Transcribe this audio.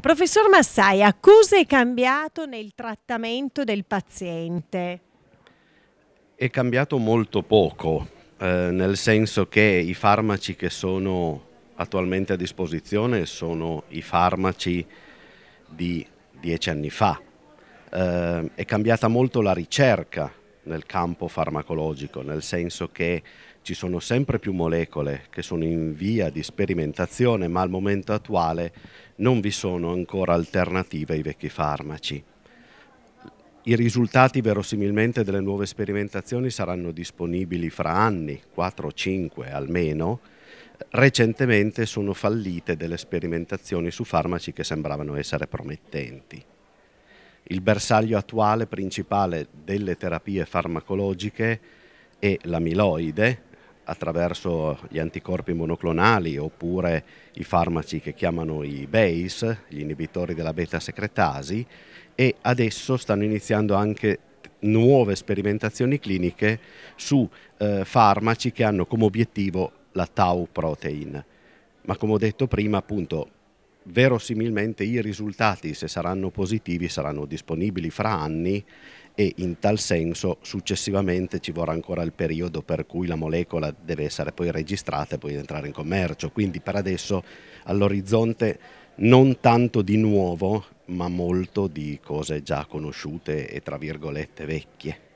Professor Massaia, cosa è cambiato nel trattamento del paziente? È cambiato molto poco, eh, nel senso che i farmaci che sono attualmente a disposizione sono i farmaci di dieci anni fa. Eh, è cambiata molto la ricerca nel campo farmacologico, nel senso che ci sono sempre più molecole che sono in via di sperimentazione, ma al momento attuale non vi sono ancora alternative ai vecchi farmaci. I risultati verosimilmente delle nuove sperimentazioni saranno disponibili fra anni, 4 o 5 almeno. Recentemente sono fallite delle sperimentazioni su farmaci che sembravano essere promettenti. Il bersaglio attuale principale delle terapie farmacologiche è l'amiloide attraverso gli anticorpi monoclonali oppure i farmaci che chiamano i BASE, gli inibitori della beta secretasi e adesso stanno iniziando anche nuove sperimentazioni cliniche su eh, farmaci che hanno come obiettivo la tau protein. Ma come ho detto prima, appunto, verosimilmente i risultati, se saranno positivi, saranno disponibili fra anni e in tal senso successivamente ci vorrà ancora il periodo per cui la molecola deve essere poi registrata e poi entrare in commercio. Quindi per adesso all'orizzonte non tanto di nuovo, ma molto di cose già conosciute e tra virgolette vecchie.